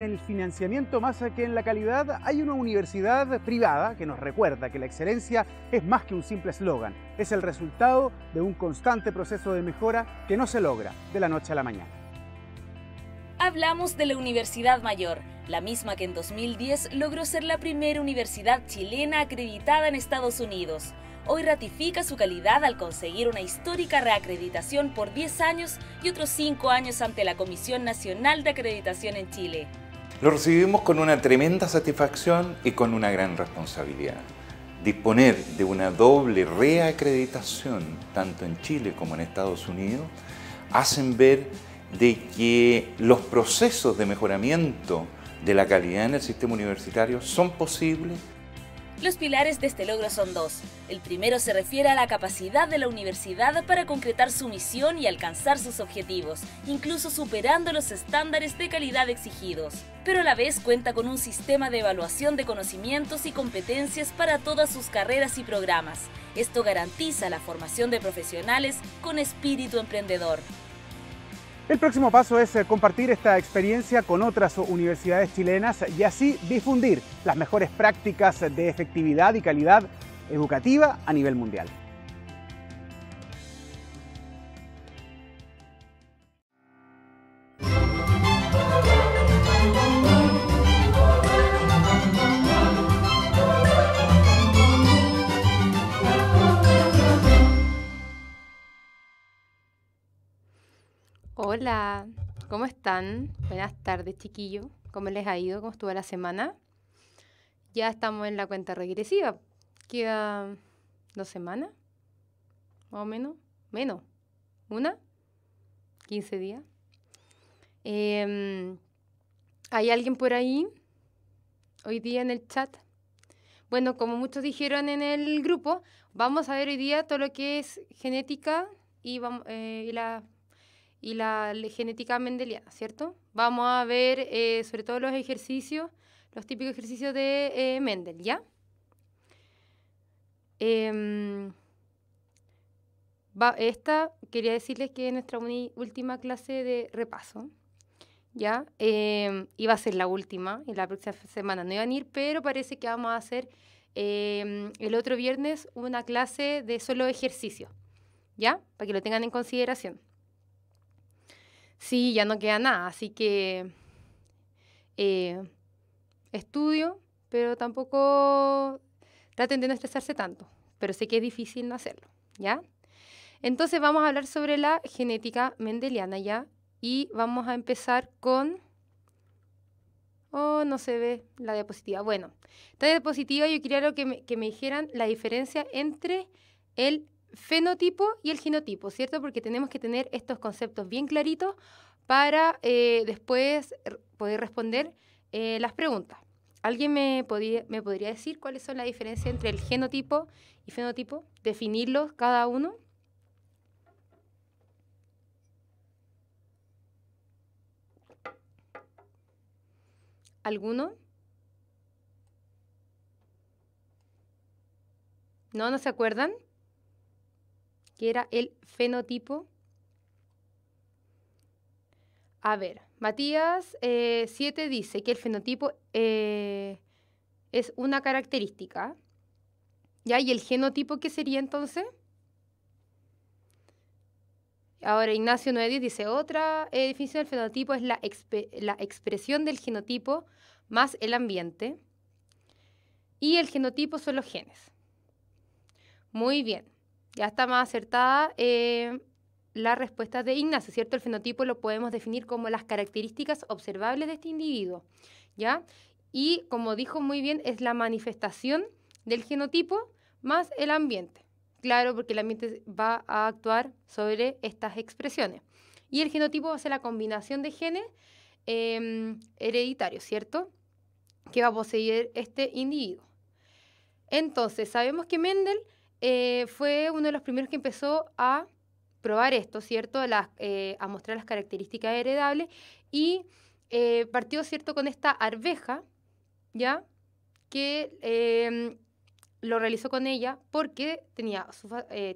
En el financiamiento más que en la calidad, hay una universidad privada que nos recuerda que la excelencia es más que un simple eslogan, es el resultado de un constante proceso de mejora que no se logra de la noche a la mañana. Hablamos de la Universidad Mayor, la misma que en 2010 logró ser la primera universidad chilena acreditada en Estados Unidos. Hoy ratifica su calidad al conseguir una histórica reacreditación por 10 años y otros 5 años ante la Comisión Nacional de Acreditación en Chile. Lo recibimos con una tremenda satisfacción y con una gran responsabilidad. Disponer de una doble reacreditación, tanto en Chile como en Estados Unidos, hacen ver de que los procesos de mejoramiento de la calidad en el sistema universitario son posibles los pilares de este logro son dos. El primero se refiere a la capacidad de la universidad para concretar su misión y alcanzar sus objetivos, incluso superando los estándares de calidad exigidos. Pero a la vez cuenta con un sistema de evaluación de conocimientos y competencias para todas sus carreras y programas. Esto garantiza la formación de profesionales con espíritu emprendedor. El próximo paso es eh, compartir esta experiencia con otras universidades chilenas y así difundir las mejores prácticas de efectividad y calidad educativa a nivel mundial. Hola, ¿cómo están? Buenas tardes, chiquillo. ¿Cómo les ha ido? ¿Cómo estuvo la semana? Ya estamos en la cuenta regresiva. Queda dos semanas, más o menos. Menos. ¿Una? 15 días. Em, ¿Hay alguien por ahí hoy día en el chat? Bueno, como muchos dijeron en el grupo, vamos a ver hoy día todo lo que es genética y, eh, y la y la genética mendeliana, ¿cierto? Vamos a ver eh, sobre todo los ejercicios, los típicos ejercicios de eh, Mendel, ¿ya? Em, esta quería decirles que es nuestra última clase de repaso, ¿ya? iba em, a ser la última, y la próxima semana no iban a ir, pero parece que vamos a hacer em, el otro viernes una clase de solo ejercicio, ¿ya? Para que lo tengan en consideración sí, ya no queda nada. Así que eh, estudio, pero tampoco traten de no estresarse tanto. Pero sé que es difícil no hacerlo, ¿ya? Entonces vamos a hablar sobre la genética mendeliana, ¿ya? Y vamos a empezar con... Oh, no se ve la diapositiva. Bueno, esta diapositiva yo quería que que me dijeran la diferencia entre el fenotipo y el genotipo, ¿cierto? Porque tenemos que tener estos conceptos bien claritos para eh, después poder responder eh, las preguntas. ¿Alguien me, me podría decir cuáles son las diferencias entre el genotipo y fenotipo? ¿Definirlos cada uno? ¿Alguno? ¿No? ¿No se acuerdan? que era el fenotipo. A ver, Matías 7 eh, dice que el fenotipo eh, es una característica. ¿Ya? ¿Y el genotipo qué sería entonces? Ahora Ignacio Noedis dice, otra eh, definición del fenotipo es la, la expresión del genotipo más el ambiente. Y el genotipo son los genes. Muy bien ya está más acertada eh, la respuesta de Ignacio, ¿cierto? El fenotipo lo podemos definir como las características observables de este individuo, ¿ya? Y como dijo muy bien, es la manifestación del genotipo más el ambiente. Claro, porque el ambiente va a actuar sobre estas expresiones. Y el genotipo va a ser la combinación de genes em, hereditarios, ¿cierto? Que va a poseer este individuo. Entonces, sabemos que Mendel eh, fue uno de los primeros que empezó a probar esto, ¿cierto? Eh, a mostrar las características heredables y eh, partió, ¿cierto?, con esta arveja, ¿ya? Que lo realizó con ella porque tenía,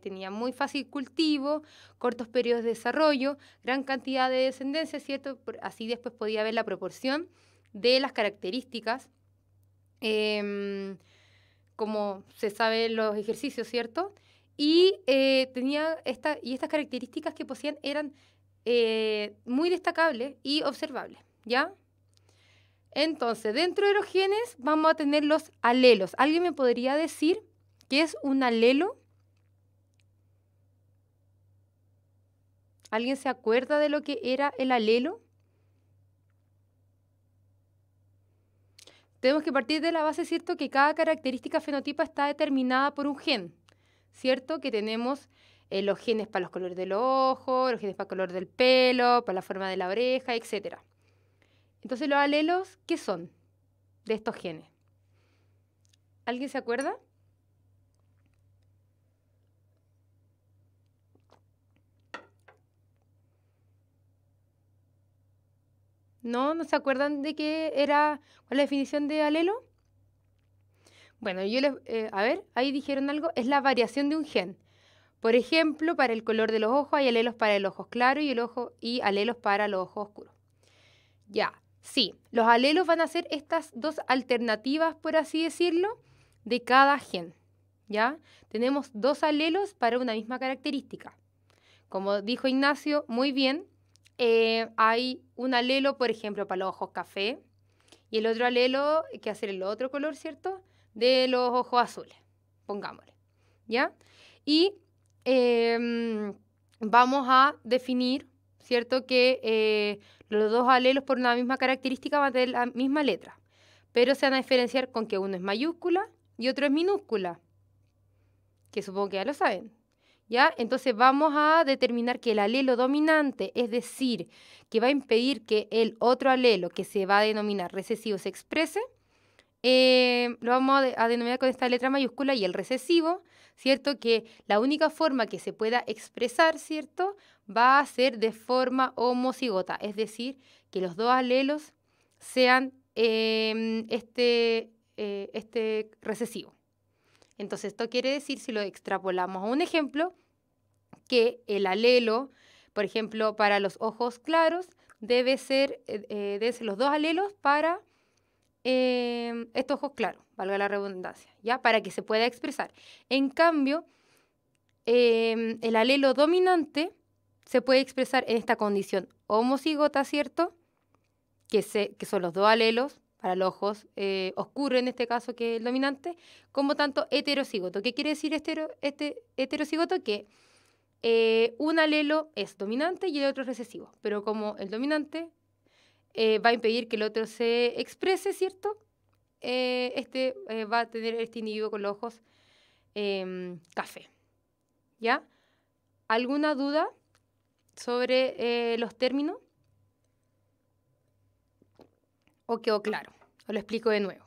tenía muy fácil cultivo, cortos periodos de desarrollo, gran cantidad de descendencia, ¿cierto? Así después podía ver la proporción de las características. Eh, como se sabe los ejercicios, ¿cierto? Y eh, tenía y estas características que poseían eran eh, muy destacables y observables, ¿ya? Entonces, dentro de los genes vamos a tener los alelos. ¿Alguien me podría decir qué es un alelo? ¿Alguien se acuerda de lo que era el alelo? tenemos que partir de la base, ¿cierto?, que cada característica fenotipa está determinada por un gen, ¿cierto? Que tenemos eh, los genes para los colores del ojo, los genes para el color del pelo, para la forma de la oreja, etc. Entonces, los alelos, ¿qué son de estos genes? ¿Alguien se acuerda? ¿No? ¿No se acuerdan de qué era la definición de alelo? Bueno, yo les, eh, a ver, ahí dijeron algo, es la variación de un gen. Por ejemplo, para el color de los ojos hay alelos para el ojo claro y, el ojo, y alelos para los ojos oscuros. Ya, sí, los alelos van a ser estas dos alternativas, por así decirlo, de cada gen. ¿Ya? Tenemos dos alelos para una misma característica. Como dijo Ignacio, muy bien, eh, hay un alelo, por ejemplo, para los ojos café y el otro alelo, que hacer el otro color, ¿cierto? De los ojos azules, pongámosle, ¿ya? Y em, vamos a definir, ¿cierto? Que eh, los dos alelos por una misma característica van a tener la misma letra, pero se van a diferenciar con que uno es mayúscula y otro es minúscula, que supongo que ya lo saben, ¿ya? Entonces vamos a determinar que el alelo dominante, es decir, que va a impedir que el otro alelo que se va a denominar recesivo se exprese, eh, lo vamos a, denominar con esta letra mayúscula y el recesivo, ¿cierto? Que la única forma que se pueda expresar, ¿cierto? Va a ser de forma homocigota, es decir, que los dos alelos sean em, este, eh, este recesivo. Entonces, esto quiere decir, si lo extrapolamos a un ejemplo, que el alelo, por ejemplo, para los ojos claros, debe ser, eh, eh los dos alelos para em, estos ojos claros, valga la redundancia, ¿ya? Para que se pueda expresar. En cambio, em, el alelo dominante se puede expresar en esta condición homocigota, ¿cierto? Que, se, que son los dos alelos para los ojos eh, en este caso que es el dominante, como tanto heterocigoto. ¿Qué quiere decir este este, heterocigoto? Que eh, un alelo es dominante y el otro es recesivo, pero como el dominante eh, va a impedir que el otro se exprese, ¿cierto? Eh, este va a tener este individuo con los ojos em, café. ¿Ya? ¿Alguna duda sobre los términos? quedó claro? os lo explico de nuevo?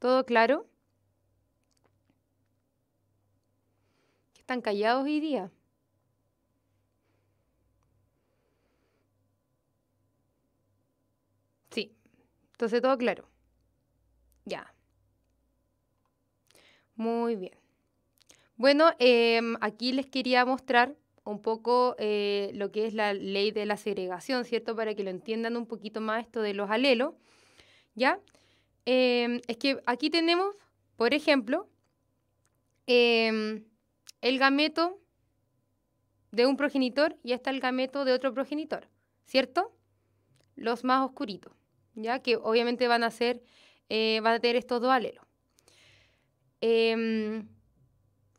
¿Todo claro? están callados hoy día. Sí, entonces todo claro. Muy bien. Bueno, em, aquí les quería mostrar un poco eh, lo que es la ley de la segregación, ¿cierto? Para que lo entiendan un poquito más esto de los alelos, ¿ya? Em, es que aquí tenemos, por ejemplo, em, el gameto de un progenitor y está el gameto de otro progenitor, ¿cierto? Los más oscuritos, ¿ya? Que obviamente van a ser, eh, van a tener estos dos alelos. Em,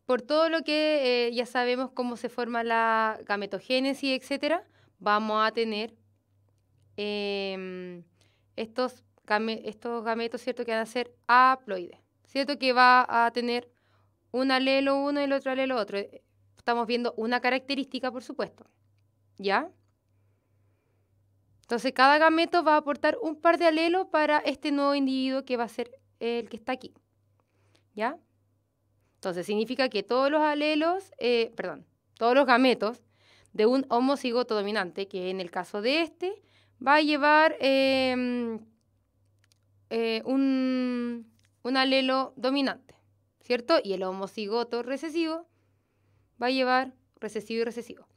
por todo lo que eh, ya sabemos cómo se forma la gametogénesis, etcétera, vamos a tener em, estos, gametos, ¿cierto? Que van a ser haploides, ¿cierto? Que va a tener un alelo uno y el otro alelo otro. Estamos viendo una característica, por supuesto, ¿ya? Entonces, cada gameto va a aportar un par de alelos para este nuevo individuo que va a ser el que está aquí. ¿ya? Entonces significa que todos los alelos, eh, perdón, todos los gametos de un homocigoto dominante, que en el caso de este va a llevar em, eh, un, alelo dominante, ¿cierto? Y el homocigoto recesivo va a llevar recesivo y recesivo.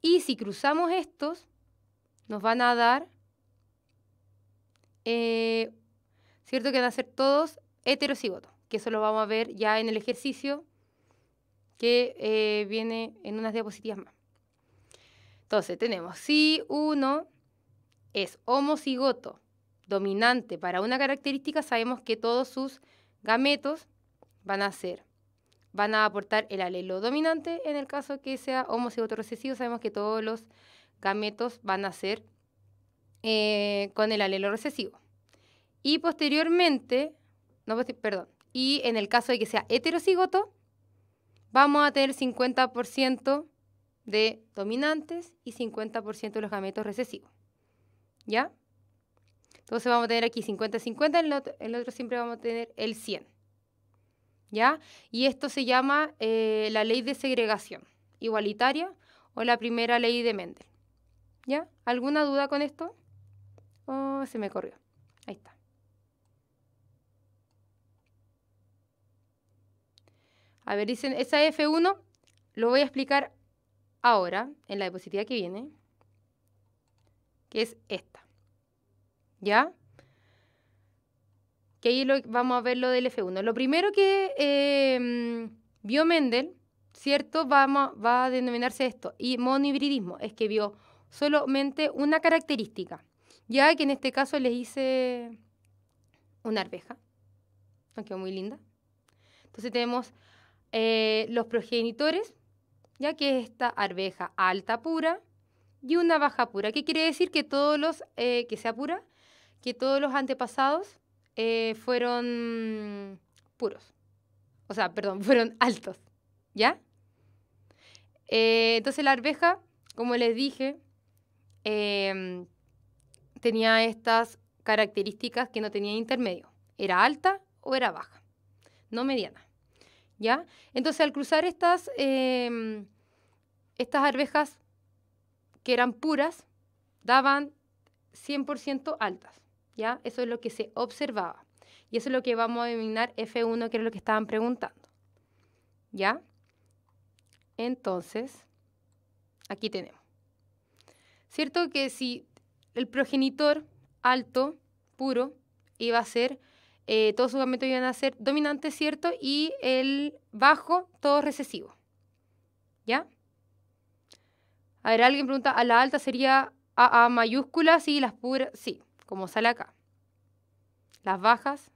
Y si cruzamos estos, nos van a dar, eh, ¿cierto? Que van a ser todos heterocigotos que eso lo vamos a ver ya en el ejercicio que eh, viene en unas diapositivas más. Entonces tenemos, si uno es homocigoto dominante para una característica, sabemos que todos sus gametos van a ser, van a aportar el alelo dominante. En el caso que sea homocigoto recesivo, sabemos que todos los gametos van a ser eh, con el alelo recesivo. Y posteriormente, no, perdón, y en el caso de que sea heterocigoto, vamos a tener 50% de dominantes y 50% de los gametos recesivos. ¿Ya? Entonces vamos a tener aquí 50-50, en, el, otro siempre vamos a tener el 100. ¿Ya? Y esto se llama eh, la ley de segregación igualitaria o la primera ley de Mendel. ¿Ya? ¿Alguna duda con esto? Oh, se me corrió. A ver, dicen, esa F1 lo voy a explicar ahora, en la diapositiva que viene, que es esta. ¿Ya? Que ahí vamos a ver lo del F1. Lo primero que em, vio Mendel, ¿cierto? Va, va a denominarse esto, y monohibridismo, es que vio solamente una característica, ya que en este caso les hice una arveja, aunque muy linda. Entonces tenemos eh, los progenitores, ya que esta arveja alta pura y una baja pura. ¿Qué quiere decir? Que todos los, eh, que sea pura, que todos los antepasados eh, fueron puros. O sea, perdón, fueron altos, ¿ya? entonces la arveja, como les dije, em, tenía estas características que no tenía intermedio. Era alta o era baja, no mediana. Entonces, al cruzar estas, em, estas arvejas que eran puras, daban 100% altas, ¿ya? Eso es lo que se observaba. Y eso es lo que vamos a denominar F1, que es lo que estaban preguntando, ¿ya? Entonces, aquí tenemos. ¿Cierto que si el progenitor alto, puro, iba a ser eh, todos sus iban a ser dominantes, ¿cierto? Y el bajo, todo recesivo. ¿Ya? A ver, alguien pregunta, ¿a la alta sería a mayúsculas y las puras, sí, como sale acá. Las bajas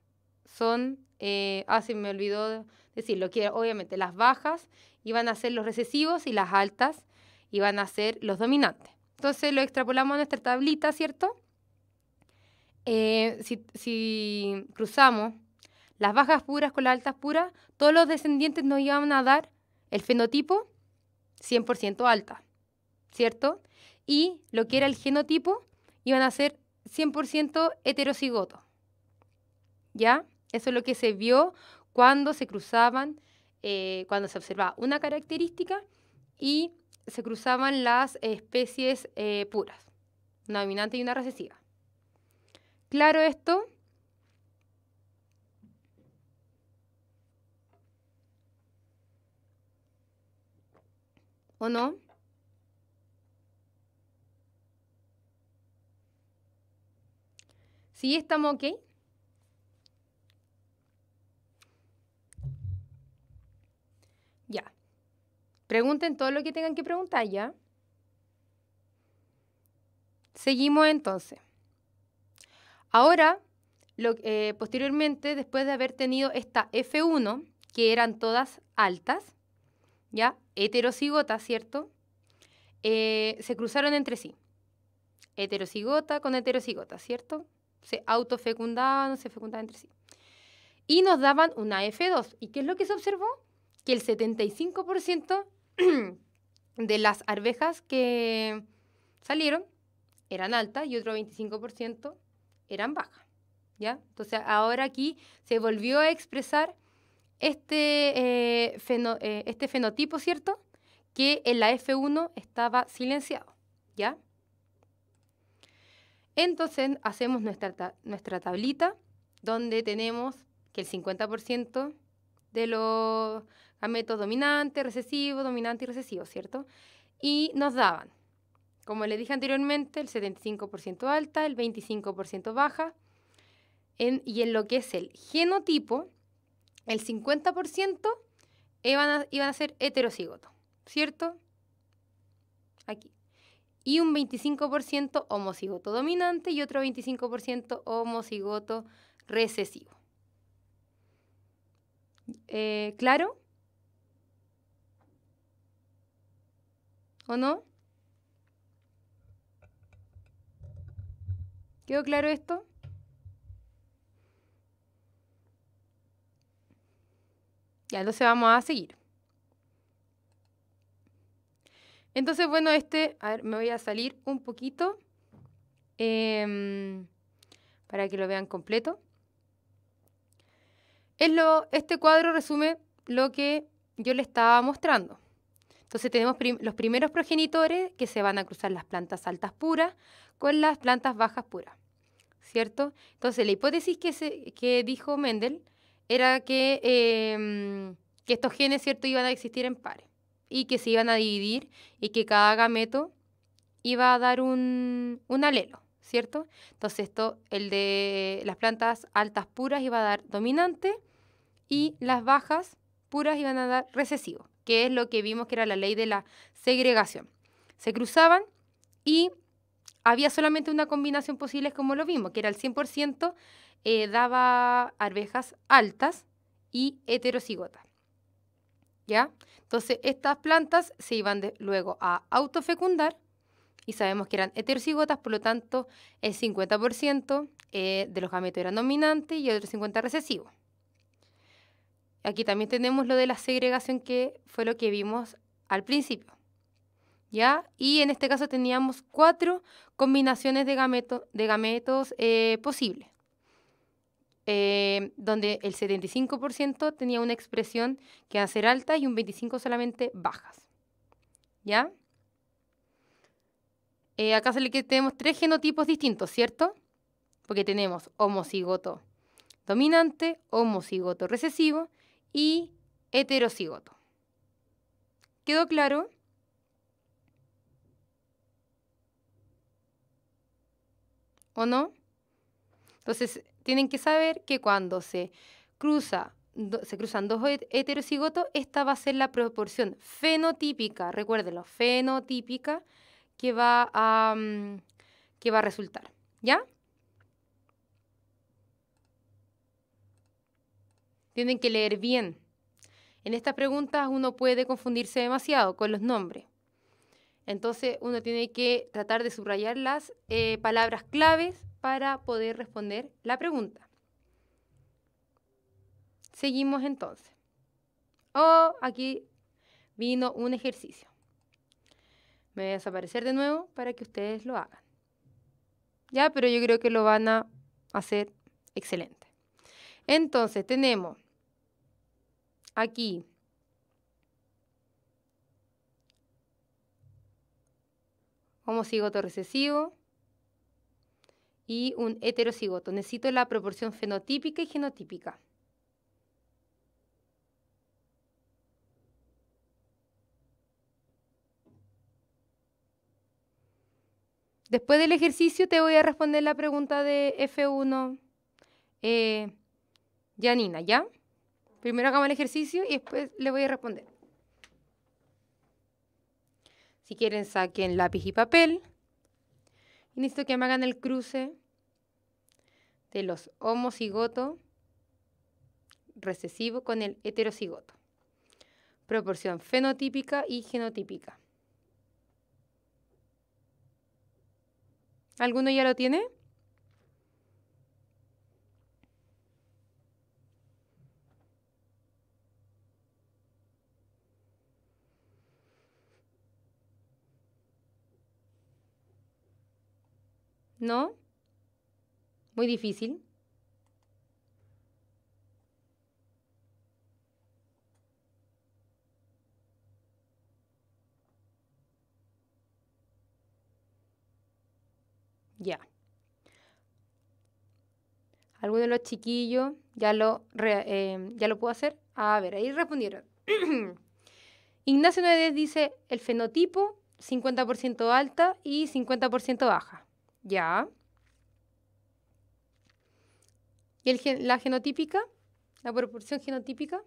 son, eh, ah, se me olvidó decirlo, obviamente las bajas iban a ser los recesivos y las altas iban a ser los dominantes. Entonces lo extrapolamos a nuestra tablita, ¿cierto? Eh, si, cruzamos las bajas puras con las altas puras, todos los descendientes nos iban a dar el fenotipo 100% alta, ¿cierto? Y lo que era el genotipo iban a ser 100% heterocigoto. ¿Ya? Eso es lo que se vio cuando se cruzaban, eh, cuando se observaba una característica y se cruzaban las especies eh, puras, una dominante y una recesiva claro esto? ¿O no? ¿Sí estamos ok? Ya. Pregunten todo lo que tengan que preguntar, ¿ya? Seguimos entonces. Ahora, eh, posteriormente, después de haber tenido esta F1, que eran todas altas, ¿ya? Heterocigota, ¿cierto? Eh, se cruzaron entre sí. Heterocigota con heterocigota, ¿cierto? Se autofecundaban, se fecundaban entre sí. Y nos daban una F2. ¿Y qué es lo que se observó? Que el 75% de las arvejas que salieron eran altas y otro 25% eran bajas. ¿ya? Entonces ahora aquí se volvió a expresar este, eh, eh, este fenotipo, ¿cierto? Que en la F1 estaba silenciado, ¿ya? Entonces hacemos nuestra, nuestra tablita donde tenemos que el 50% de los gametos dominante, recesivo, dominante y recesivo, ¿cierto? Y nos daban como les dije anteriormente, el 75% alta, el 25% baja. y en lo que es el genotipo, el 50% iban a, ser heterocigoto, ¿cierto? Aquí. Y un 25% homocigoto dominante y otro 25% homocigoto recesivo. Eh, ¿Claro? ¿O no? ¿Quedó claro esto? Ya, entonces vamos a seguir. Entonces, bueno, este, a ver, me voy a salir un poquito em, para que lo vean completo. este cuadro resume lo que yo le estaba mostrando. Entonces tenemos los primeros progenitores que se van a cruzar las plantas altas puras con las plantas bajas puras, ¿cierto? Entonces, la hipótesis que, dijo Mendel era em, que, estos genes, ¿cierto?, iban a existir en pares y que se iban a dividir y que cada gameto iba a dar un, alelo, ¿cierto? Entonces, esto, el de las plantas altas puras iba a dar dominante y las bajas puras iban a dar recesivo, que es lo que vimos que era la ley de la segregación. Se cruzaban y había solamente una combinación posible, como lo vimos, que era el 100% eh, daba arvejas altas y heterocigotas. ¿Ya? Entonces, estas plantas se iban luego a autofecundar y sabemos que eran heterocigotas, por lo tanto, el 50% eh, de los gametos eran dominantes y el otro 50% recesivo. Aquí también tenemos lo de la segregación que fue lo que vimos al principio. ¿ya? Y en este caso teníamos cuatro combinaciones de, gametos eh, posibles, eh, donde el 75% tenía una expresión que va a ser alta y un 25% solamente bajas, ¿ya? Eh, acá que tenemos tres genotipos distintos, ¿cierto? Porque tenemos homocigoto dominante, homocigoto recesivo y heterocigoto. ¿Quedó claro? ¿o no? Entonces, tienen que saber que cuando se cruza se cruzan dos heterocigotos, esta va a ser la proporción fenotípica, recuérdenlo, fenotípica que va a, mm, que va a resultar. ¿Ya? Tienen que leer bien. En estas preguntas uno puede confundirse demasiado con los nombres. Entonces uno tiene que tratar de subrayar las eh, palabras claves para poder responder la pregunta. Seguimos entonces. Oh, aquí vino un ejercicio. Me voy a desaparecer de nuevo para que ustedes lo hagan. Ya, pero yo creo que lo van a hacer excelente. Entonces tenemos aquí cigoto recesivo y un heterocigoto. Necesito la proporción fenotípica y genotípica. Después del ejercicio te voy a responder la pregunta de F1, eh, Janina, ¿ya? Primero hagamos el ejercicio y después le voy a responder. Si quieren, saquen lápiz y papel. Y necesito que me hagan el cruce de los homocigoto recesivo con el heterocigoto. Proporción fenotípica y genotípica. ¿Alguno ya lo tiene? ¿No? Muy difícil. Ya. ¿Alguno de los chiquillos ya lo, em, ya lo pudo hacer? A ver, ahí respondieron. Ignacio Nuedes dice el fenotipo 50% alta y 50% baja. Ya. ¿Y la genotípica? ¿La proporción genotípica?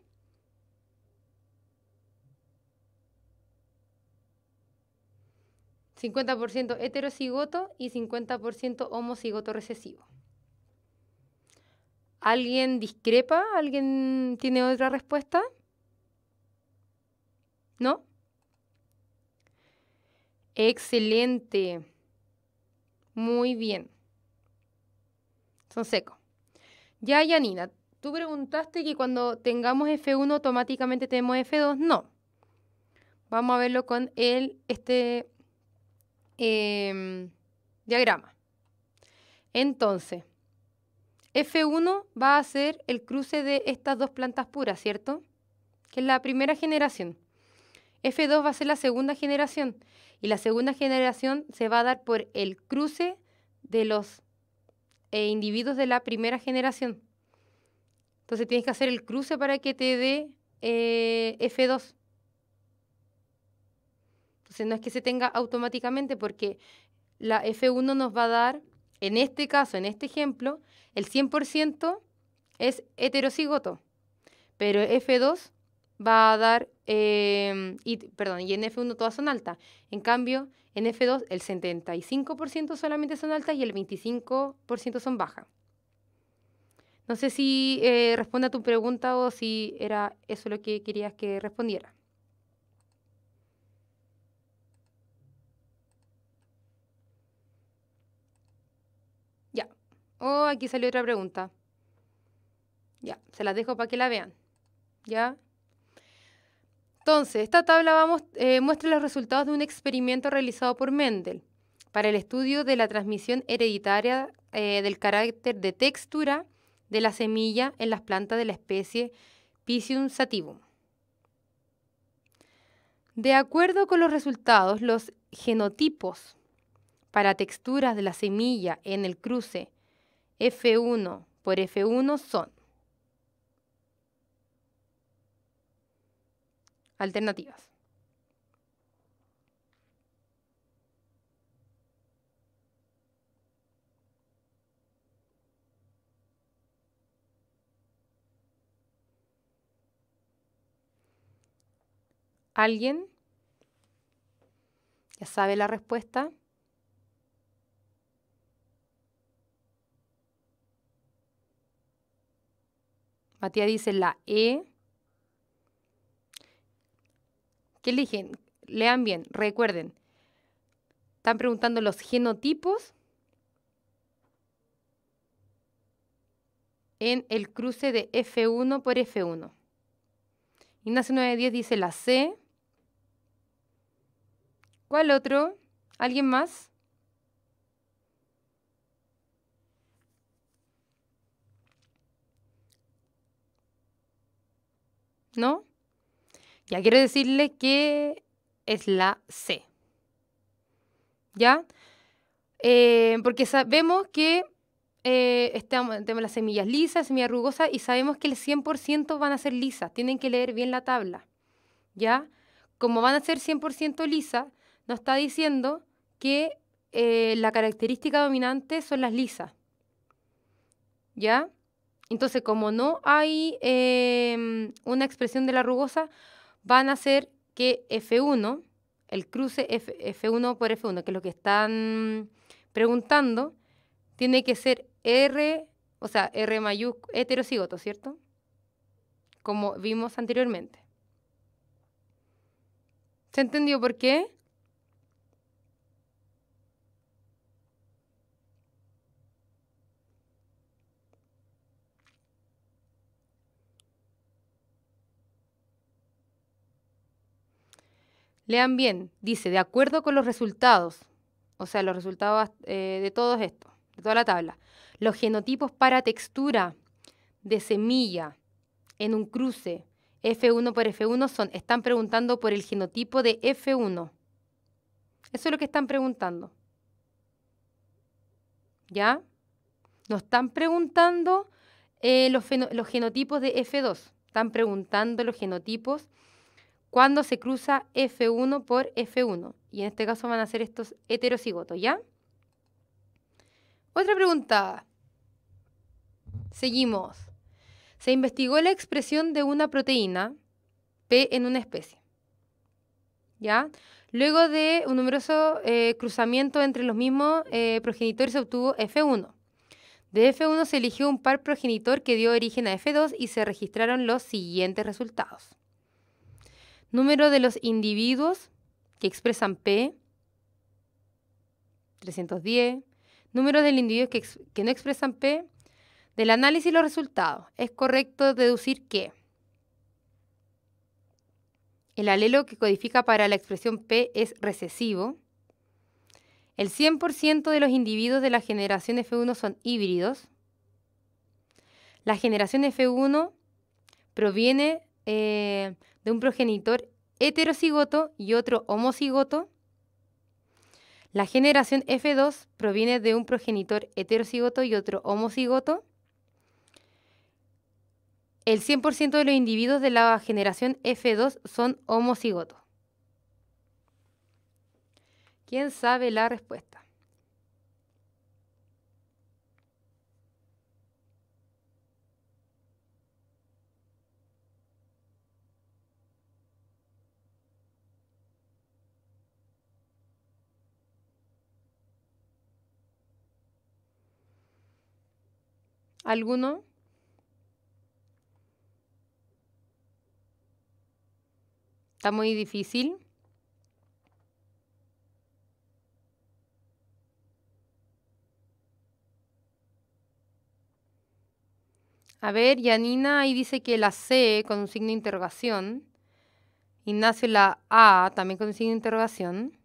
¿50% heterocigoto y 50% homocigoto recesivo? ¿Alguien discrepa? ¿Alguien tiene otra respuesta? ¿No? Excelente. Muy bien. Son secos. Ya, Yanina, tú preguntaste que cuando tengamos F1 automáticamente tenemos F2. No. Vamos a verlo con el, este em, diagrama. Entonces, F1 va a ser el cruce de estas dos plantas puras, ¿cierto? Que es la primera generación. F2 va a ser la segunda generación y la segunda generación se va a dar por el cruce de los eh, individuos de la primera generación. Entonces tienes que hacer el cruce para que te dé eh, F2. Entonces no es que se tenga automáticamente porque la F1 nos va a dar, en este caso, en este ejemplo, el 100% es heterocigoto, pero F2 va a dar, em, y, perdón, y en F1 todas son altas. En cambio, en F2 el 75% solamente son altas y el 25% son bajas. No sé si eh, responde a tu pregunta o si era eso lo que querías que respondiera. Ya. Oh, aquí salió otra pregunta. Ya, se las dejo para que la vean. ¿Ya? Entonces, esta tabla eh, muestra los resultados de un experimento realizado por Mendel para el estudio de la transmisión hereditaria eh, del carácter de textura de la semilla en las plantas de la especie Pisium sativum. De acuerdo con los resultados, los genotipos para texturas de la semilla en el cruce F1 por F1 son alternativas. ¿Alguien? ¿Ya sabe la respuesta? Matías dice la E. ¿Qué eligen? Lean bien, recuerden. Están preguntando los genotipos en el cruce de F1 por F1. Ignacio 910 dice la C. ¿Cuál otro? ¿Alguien más? ¿No? Ya quiero decirle que es la C. ¿Ya? Eh, porque sabemos que eh, estamos, tenemos las semillas lisas, semillas rugosas, y sabemos que el 100% van a ser lisas. Tienen que leer bien la tabla. ¿Ya? Como van a ser 100% lisas, nos está diciendo que eh, la característica dominante son las lisas. ¿Ya? Entonces, como no hay em, una expresión de la rugosa, van a hacer que F1, el cruce F, 1 por F1, que es lo que están preguntando, tiene que ser R, o sea, R mayúsculo, heterocigoto, ¿cierto? Como vimos anteriormente. ¿Se entendió por qué? Lean bien, dice, de acuerdo con los resultados, o sea, los resultados eh, de todo esto, de toda la tabla, los genotipos para textura de semilla en un cruce F1 por F1 son, están preguntando por el genotipo de F1. Eso es lo que están preguntando. ¿Ya? Nos eh, están preguntando los genotipos de F2. Están preguntando los genotipos cuando se cruza F1 por F1. Y en este caso van a ser estos heterocigotos, ¿ya? Otra pregunta. Seguimos. Se investigó la expresión de una proteína P en una especie. ¿Ya? Luego de un numeroso eh, cruzamiento entre los mismos eh, progenitores se obtuvo F1. De F1 se eligió un par progenitor que dio origen a F2 y se registraron los siguientes resultados. Número de los individuos que expresan P, 310. Número del individuo que, que no expresan P. Del análisis y los resultados, es correcto deducir que el alelo que codifica para la expresión P es recesivo. El 100% de los individuos de la generación F1 son híbridos. La generación F1 proviene eh, de un progenitor heterocigoto y otro homocigoto. La generación F2 proviene de un progenitor heterocigoto y otro homocigoto. El 100% de los individuos de la generación F2 son homocigotos. ¿Quién sabe la respuesta? ¿Alguno? Está muy difícil. A ver, Yanina ahí dice que la C eh, con un signo de interrogación. Ignacio la A también con un signo de interrogación.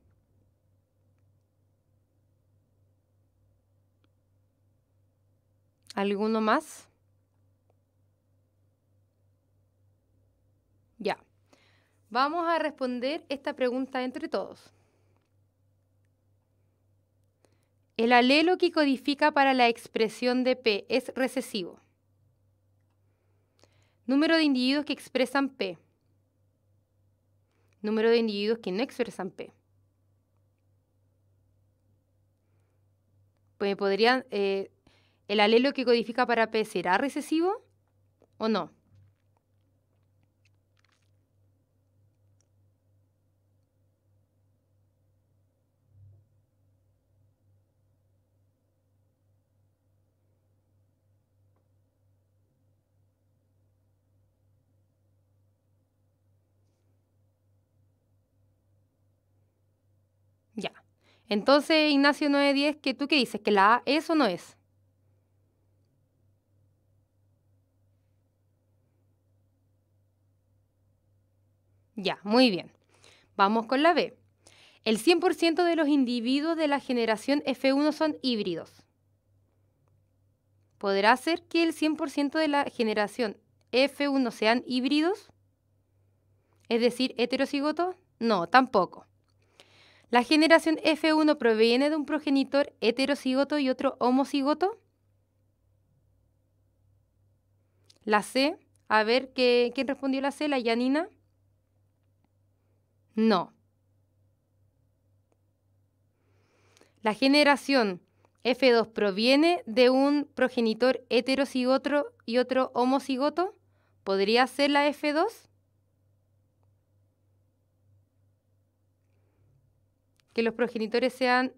¿Alguno más? Ya. Vamos a responder esta pregunta entre todos. El alelo que codifica para la expresión de P es recesivo. Número de individuos que expresan P. Número de individuos que no expresan P. Pues podrían eh, ¿El alelo que codifica para P será recesivo o no? Ya. Entonces, Ignacio 910, ¿que ¿tú qué dices? ¿Que la A es o no es? Ya, muy bien. Vamos con la B. El 100% de los individuos de la generación F1 son híbridos. ¿Podrá ser que el 100% de la generación F1 sean híbridos? Es decir, heterocigoto? No, tampoco. ¿La generación F1 proviene de un progenitor heterocigoto y otro homocigoto? La C, a ver, ¿quién respondió la C? ¿La Yanina? No. La generación F2 proviene de un progenitor heterocigoto y otro homocigoto. ¿Podría ser la F2? Que los progenitores sean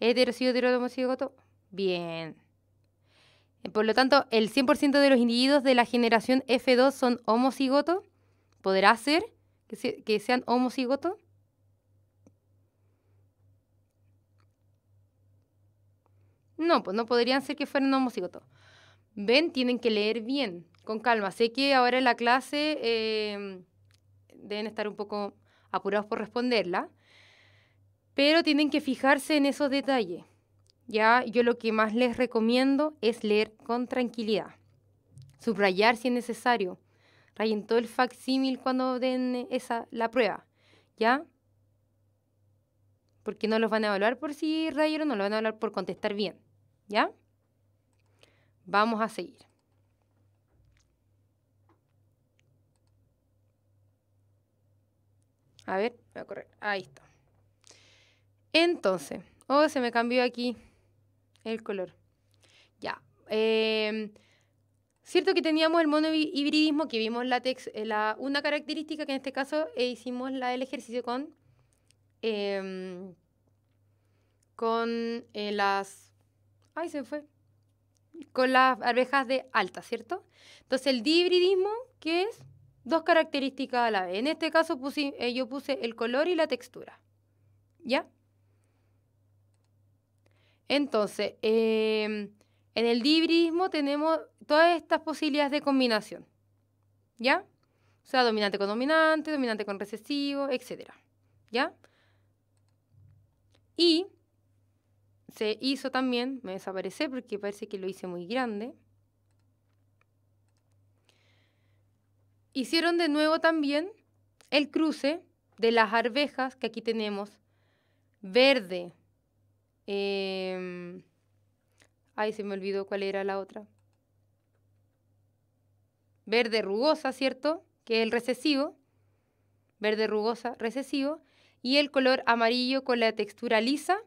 heterocigoto y homocigoto. Bien. Por lo tanto, el 100% de los individuos de la generación F2 son homocigoto? ¿Podrá ser? que, sean homocigoto. No, pues no podrían ser que fueran homocigoto. Ven, tienen que leer bien, con calma. Sé que ahora en la clase em, deben estar un poco apurados por responderla, pero tienen que fijarse en esos detalles. Ya, yo lo que más les recomiendo es leer con tranquilidad, subrayar si es necesario, Rayen todo el facsímil cuando den esa, la prueba, ¿ya? Porque no los van a evaluar por si rayaron, no los van a evaluar por contestar bien, ¿ya? Vamos a seguir. A ver, voy a correr. Ahí está. Entonces, oh, se me cambió aquí el color. Ya. Em, Cierto que teníamos el monohibridismo, que vimos la, eh, la una característica que en este caso eh, hicimos la ejercicio con, em, con eh, las... ¡Ay, se fue! Con las arvejas de alta, ¿cierto? Entonces el dihibridismo, que es dos características a la vez. En este caso yo puse el color y la textura. ¿Ya? Entonces, em, en el dihibridismo tenemos todas estas posibilidades de combinación. ¿Ya? O sea, dominante con dominante, dominante con recesivo, etc. ¿Ya? Y se hizo también, me desaparece porque parece que lo hice muy grande. Hicieron de nuevo también el cruce de las arvejas que aquí tenemos verde. Em, ay, se me olvidó cuál era la otra verde rugosa, ¿cierto? Que es el recesivo, verde rugosa, recesivo, y el color amarillo con la textura lisa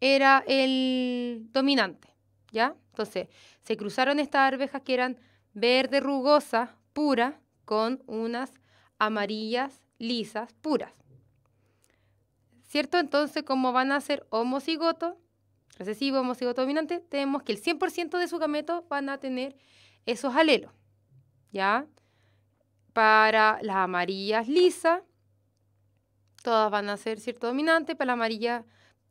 era el dominante, ¿ya? Entonces, se cruzaron estas arvejas que eran verde rugosa, pura, con unas amarillas lisas, puras. ¿Cierto? Entonces, como van a ser homocigoto, recesivo, homocigoto dominante, tenemos que el 100% de su gameto van a tener esos alelos, ¿ya? Para las amarillas lisas, todas van a ser cierto dominante, para las amarillas,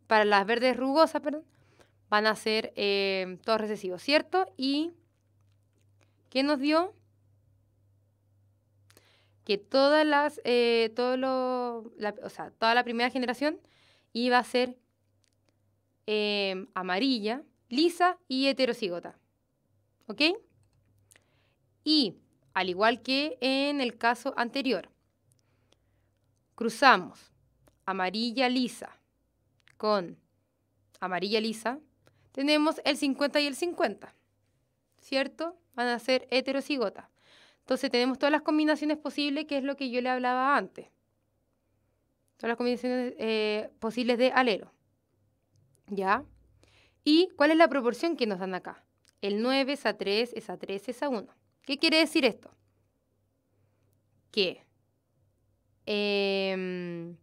para las verdes rugosas, perdón, van a ser eh, todos recesivos, ¿cierto? Y, ¿qué nos dio? Que todas las, eh, o sea, toda la primera generación iba a ser eh, amarilla, lisa y heterocigota. ¿Ok? y, al igual que en el caso anterior, cruzamos amarilla lisa con amarilla lisa, tenemos el 50 y el 50, ¿cierto? Van a ser heterocigota. Entonces tenemos todas las combinaciones posibles, que es lo que yo le hablaba antes. Todas las combinaciones eh, posibles de alero. ¿Ya? ¿Y cuál es la proporción que nos dan acá? El 9 es a 3, es a 3, es a 1. ¿Qué quiere decir esto? Que em,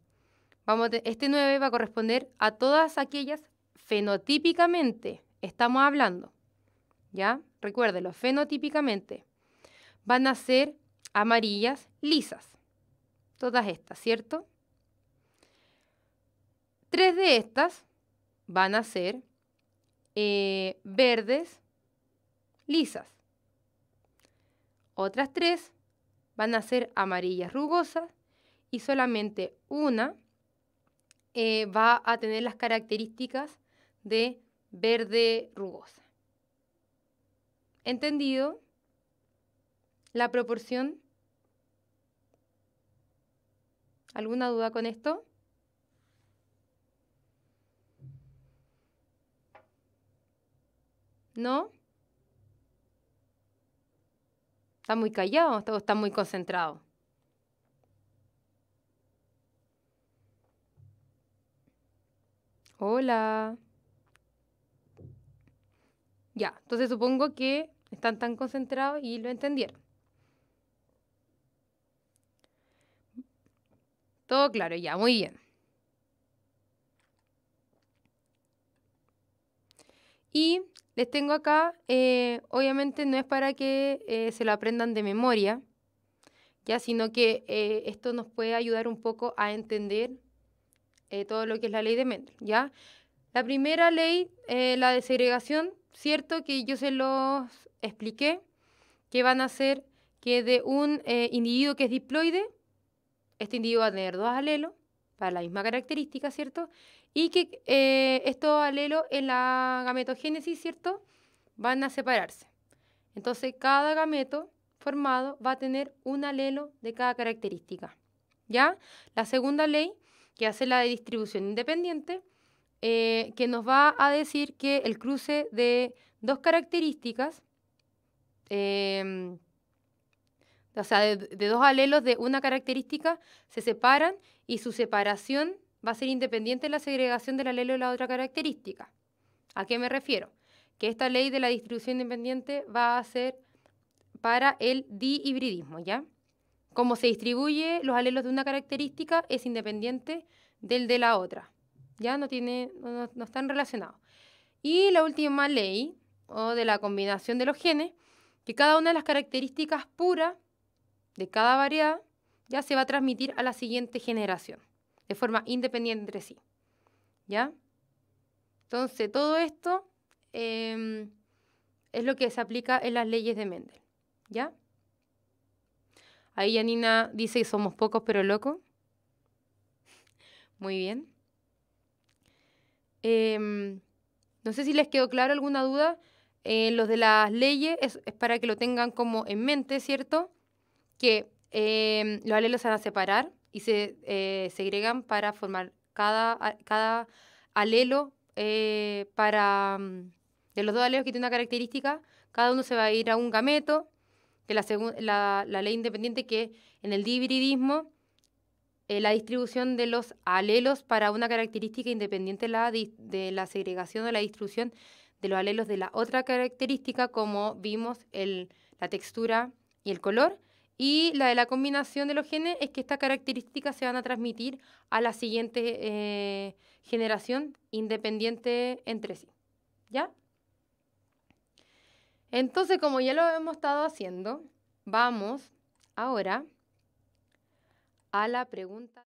vamos este 9 va a corresponder a todas aquellas fenotípicamente, estamos hablando, ¿ya? Recuérdelo, fenotípicamente van a ser amarillas lisas, todas estas, ¿cierto? Tres de estas van a ser eh, verdes lisas. Otras tres van a ser amarillas rugosas y solamente una eh, va a tener las características de verde rugosa. ¿Entendido la proporción? ¿Alguna duda con esto? ¿No? ¿Está muy callado está muy concentrado? Hola. Ya, entonces supongo que están tan concentrados y lo entendieron. Todo claro, ya, muy bien. Y les tengo acá, eh, obviamente no es para que eh, se lo aprendan de memoria, ya, sino que eh, esto nos puede ayudar un poco a entender todo lo que es la ley de Mendel, ¿ya? La primera ley, la de segregación, cierto que yo se los expliqué, que van a ser que de un individuo que es diploide, este individuo va a tener dos alelos para la misma característica, ¿cierto? y que eh, estos alelos en la gametogénesis, ¿cierto? Van a separarse. Entonces, cada gameto formado va a tener un alelo de cada característica. ¿Ya? La segunda ley, que hace la de distribución independiente, eh, que nos va a decir que el cruce de dos características, em, o sea, de dos alelos de una característica, se separan y su separación va a ser independiente de la segregación del alelo de la otra característica. ¿A qué me refiero? Que esta ley de la distribución independiente va a ser para el dihibridismo, ¿ya? Como se distribuye los alelos de una característica es independiente del de la otra, ¿ya? No, tiene, no están relacionados. Y la última ley, o de la combinación de los genes, que cada una de las características puras de cada variedad ya se va a transmitir a la siguiente generación de forma independiente entre sí. ¿Ya? Entonces, todo esto em, es lo que se aplica en las leyes de Mendel. ¿Ya? Ahí Janina dice que somos pocos pero locos. Muy bien. Em, no sé si les quedó claro alguna duda. Eh, los de las leyes es, para que lo tengan como en mente, ¿cierto? Que em, los alelos se van a separar, y se eh, segregan para formar cada, cada alelo eh, para mm, de los dos alelos que tiene una característica, cada uno se va a ir a un gameto, que la, la, ley independiente que en el hibridismo eh, la distribución de los alelos para una característica independiente de la segregación o la distribución de los alelos de la otra característica, como vimos la textura y el color, y la de la combinación de los genes es que estas características se van a transmitir a la siguiente eh, generación independiente entre sí. ¿Ya? Entonces, como ya lo hemos estado haciendo, vamos ahora a la pregunta.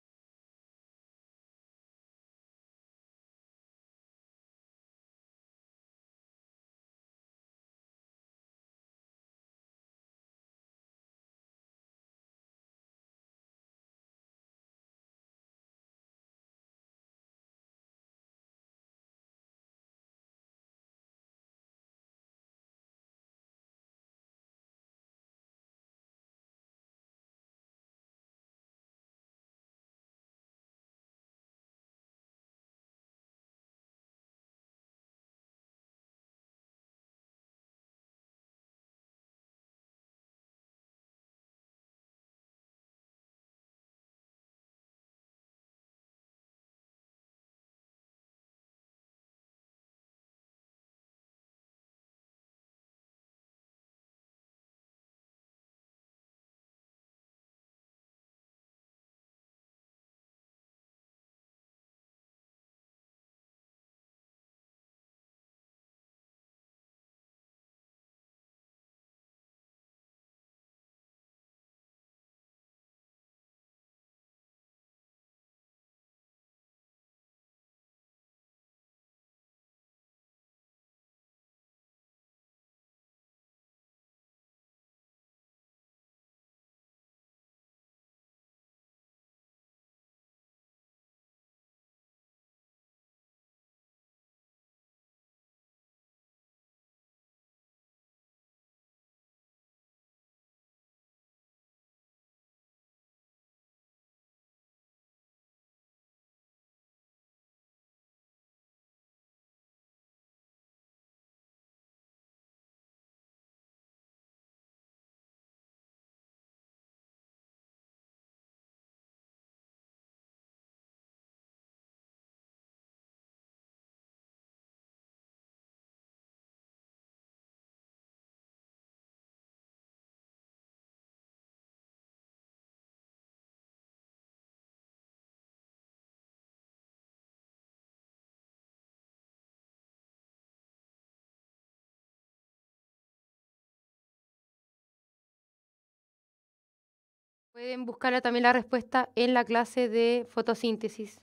Pueden buscar también la respuesta en la clase de fotosíntesis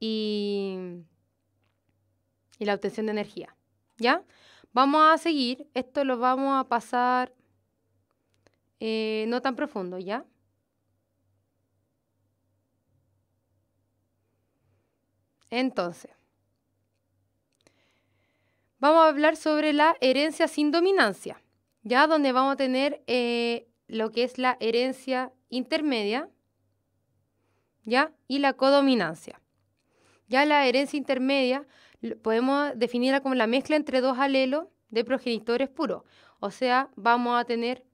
y, la obtención de energía. ¿Ya? Vamos a seguir. Esto lo vamos a pasar eh, no tan profundo, ¿ya? Entonces, vamos a hablar sobre la herencia sin dominancia, ¿ya? Donde vamos a tener eh, lo que es la herencia intermedia, ¿ya? Y la codominancia. Ya la herencia intermedia podemos definirla como la mezcla entre dos alelos de progenitores puros. O sea, vamos a tener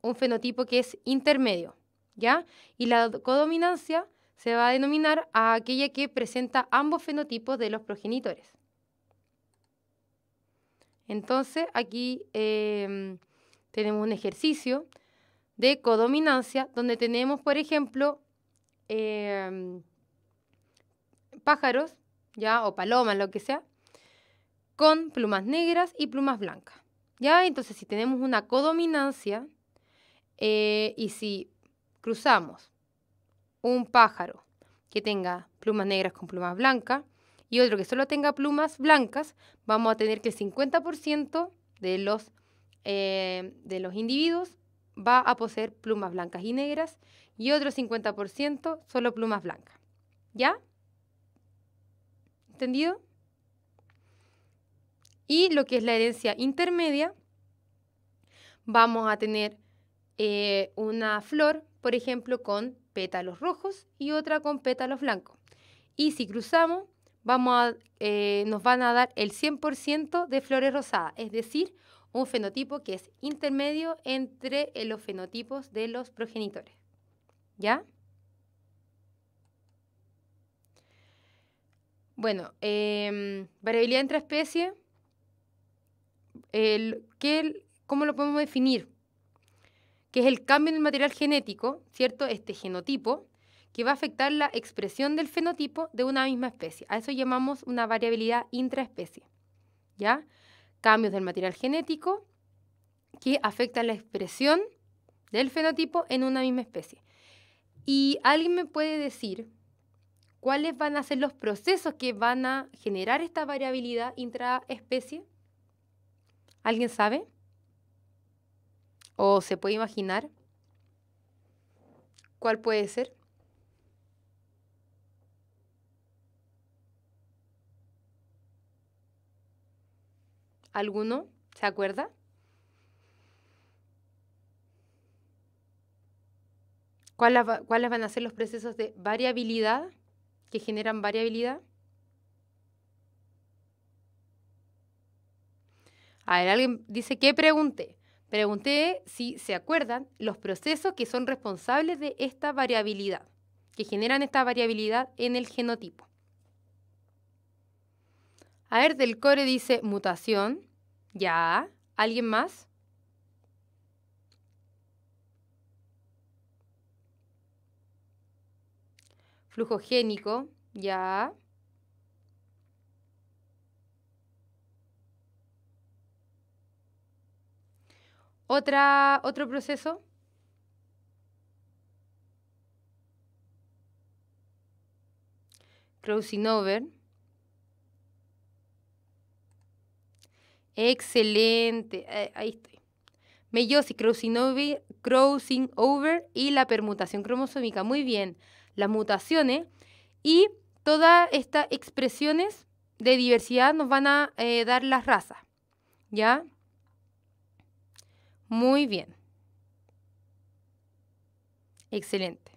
un fenotipo que es intermedio, ¿ya? Y la codominancia se va a denominar a aquella que presenta ambos fenotipos de los progenitores. Entonces, aquí em, tenemos un ejercicio de codominancia, donde tenemos, por ejemplo, em, pájaros, ya, o palomas, lo que sea, con plumas negras y plumas blancas. ¿Ya? Entonces, si tenemos una codominancia eh, y si cruzamos un pájaro que tenga plumas negras con plumas blancas y otro que solo tenga plumas blancas, vamos a tener que el 50% de los, eh, de los individuos va a poseer plumas blancas y negras y otro 50% solo plumas blancas. ¿Ya? ¿Entendido? Y lo que es la herencia intermedia, vamos a tener eh, una flor, por ejemplo, con pétalos rojos y otra con pétalos blancos. Y si cruzamos, vamos a, eh, nos van a dar el 100% de flores rosadas, es decir, un fenotipo que es intermedio entre los fenotipos de los progenitores. ¿Ya? Bueno, em, variabilidad intraespecie, el, ¿cómo lo podemos definir? Que es el cambio en el material genético, ¿cierto? Este genotipo, que va a afectar la expresión del fenotipo de una misma especie. A eso llamamos una variabilidad intraespecie. ¿Ya? cambios del material genético que afectan la expresión del fenotipo en una misma especie. Y alguien me puede decir cuáles van a ser los procesos que van a generar esta variabilidad intraespecie. ¿Alguien sabe? ¿O se puede imaginar? ¿Cuál puede ser? ¿Alguno? ¿Se acuerda? ¿Cuáles, van a ser los procesos de variabilidad que generan variabilidad? A ver, alguien dice, ¿qué pregunté? Pregunté si se acuerdan los procesos que son responsables de esta variabilidad, que generan esta variabilidad en el genotipo. A ver, del core dice mutación. Ya. ¿Alguien más? Flujo génico. Ya. Otra, otro proceso. Crossing Excelente. Eh, ahí estoy. Meiosis, crossing over, y la permutación cromosómica. Muy bien. Las mutaciones y todas estas expresiones de diversidad nos van a eh, dar las razas. ¿Ya? Muy bien. Excelente.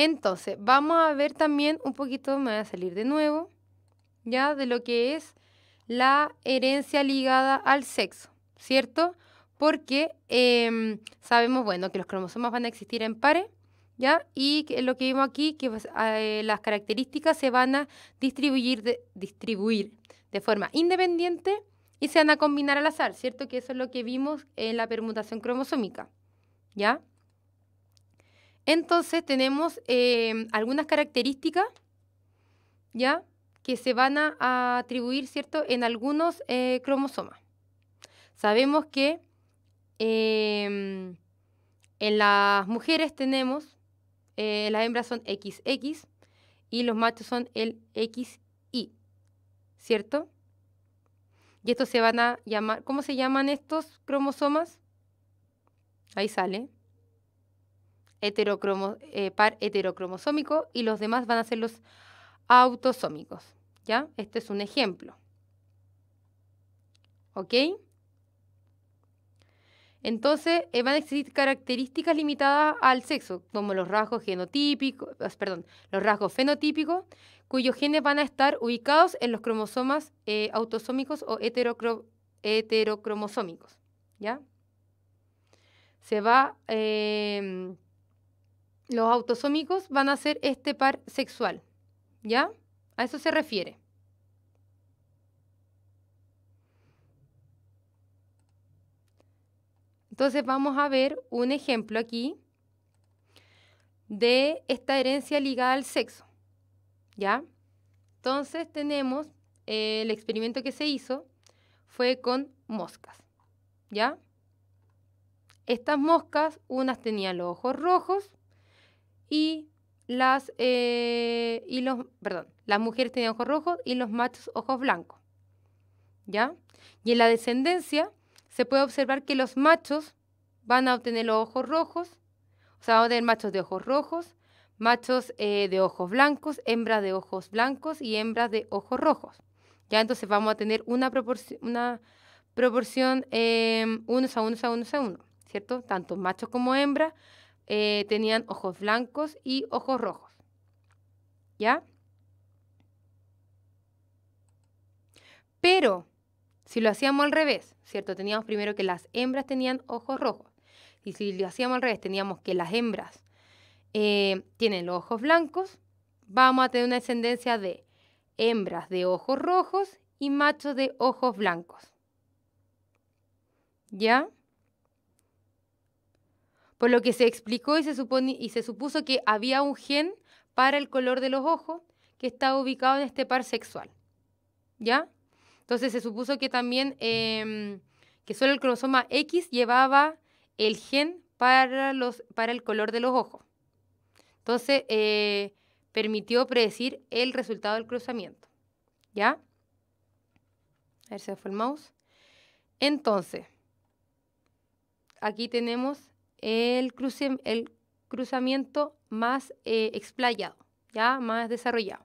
Entonces, vamos a ver también un poquito, me voy a salir de nuevo, ya de lo que es la herencia ligada al sexo, ¿cierto? Porque em, sabemos, bueno, que los cromosomas van a existir en pares, ¿ya? Y lo que vimos aquí, que pues, ah, eh, las características se van a distribuir de, distribuir de forma independiente y se van a combinar al azar, ¿cierto? Que eso es lo que vimos en la permutación cromosómica, ¿ya? Entonces tenemos eh, algunas características, ¿ya? Que se van a atribuir, ¿cierto? En algunos eh, cromosomas. Sabemos que em, en las mujeres tenemos, eh, las hembras son XX y los machos son el XY, ¿cierto? Y estos se van a llamar, ¿cómo se llaman estos cromosomas? Ahí sale. Eh, par heterocromosómico y los demás van a ser los autosómicos. ¿Ya? Este es un ejemplo. ¿Ok? Entonces, eh, van a existir características limitadas al sexo, como los rasgos genotípicos, ah, perdón, los rasgos fenotípicos, cuyos genes van a estar ubicados en los cromosomas eh, autosómicos o heterocromosómicos. ¿Ya? Se va. Em, los autosómicos van a ser este par sexual. ¿Ya? A eso se refiere. Entonces vamos a ver un ejemplo aquí de esta herencia ligada al sexo. ¿Ya? Entonces tenemos eh, el experimento que se hizo fue con moscas. ¿Ya? Estas moscas, unas tenían los ojos rojos y las, eh, y los, las mujeres tenían ojos rojos y los machos ojos blancos. ¿Ya? Y en la descendencia se puede observar que los machos van a obtener los ojos rojos, o sea, van a tener machos de ojos rojos, machos eh, de ojos blancos, hembras de ojos blancos y hembras de ojos rojos. ¿Ya? Entonces vamos a tener una, proporción, una proporción em, unos a unos a unos a uno, ¿cierto? Tanto machos como hembras eh, tenían ojos blancos y ojos rojos. ¿Ya? Pero si lo hacíamos al revés, ¿cierto? Teníamos primero que las hembras tenían ojos rojos. Y si lo hacíamos al revés, teníamos que las hembras eh, tienen los ojos blancos, vamos a tener una descendencia de hembras de ojos rojos y machos de ojos blancos. ¿Ya? por lo que se explicó y se, y se supuso que había un gen para el color de los ojos que estaba ubicado en este par sexual. ¿Ya? Entonces se supuso que también em, que solo el cromosoma X llevaba el gen para, los, para el color de los ojos. Entonces eh, permitió predecir el resultado del cruzamiento. ¿Ya? A ver si fue el mouse. Entonces, aquí tenemos el, el cruzamiento más eh, explayado, ¿ya? más desarrollado.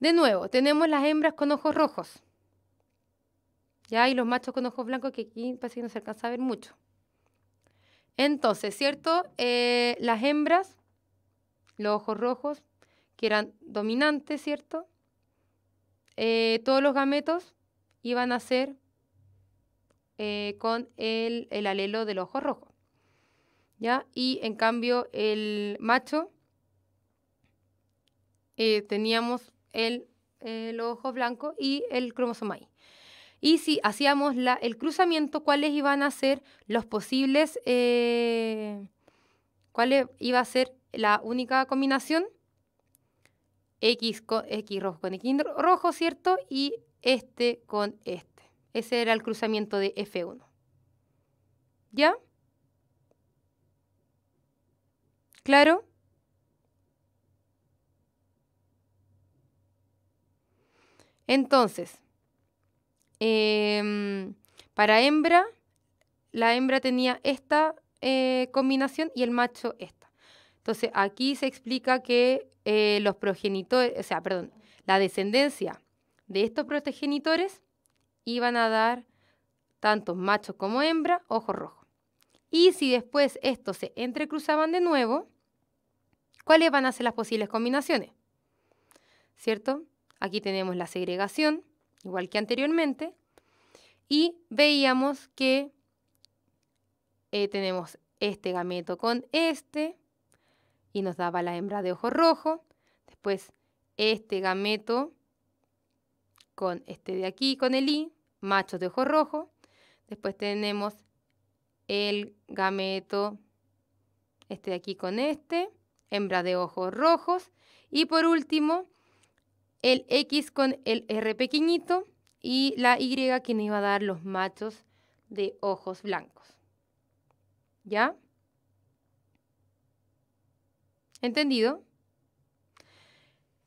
De nuevo, tenemos las hembras con ojos rojos. ¿ya? Y los machos con ojos blancos, que aquí parece que no se alcanza a ver mucho. Entonces, ¿cierto? Eh, las hembras, los ojos rojos, que eran dominantes, ¿cierto? Eh, todos los gametos iban a ser con el, el alelo del ojo rojo. Y en cambio el macho eh, teníamos el, los ojos blancos y el cromosoma Y. Y si hacíamos el cruzamiento, ¿cuáles iban a ser los posibles, eh, cuál iba a ser la única combinación? X, X rojo con X rojo, ¿cierto? Y este con este. Ese era el cruzamiento de F1. ¿Ya? ¿Claro? Entonces, em, para hembra, la hembra tenía esta eh, combinación y el macho esta. Entonces, aquí se explica que eh, los progenitores, sea, perdón, la descendencia de estos progenitores iban a dar tanto macho como hembra, ojo rojo. Y si después estos se entrecruzaban de nuevo, ¿Cuáles van a ser las posibles combinaciones? ¿Cierto? Aquí tenemos la segregación, igual que anteriormente, y veíamos que eh, tenemos este gameto con este, y nos daba la hembra de ojo rojo, después este gameto con este de aquí, con el I, machos de ojo rojo, después tenemos el gameto, este de aquí con este, Hembra de ojos rojos. Y por último, el X con el R pequeñito y la Y que nos iba a dar los machos de ojos blancos. ¿Ya? ¿Entendido?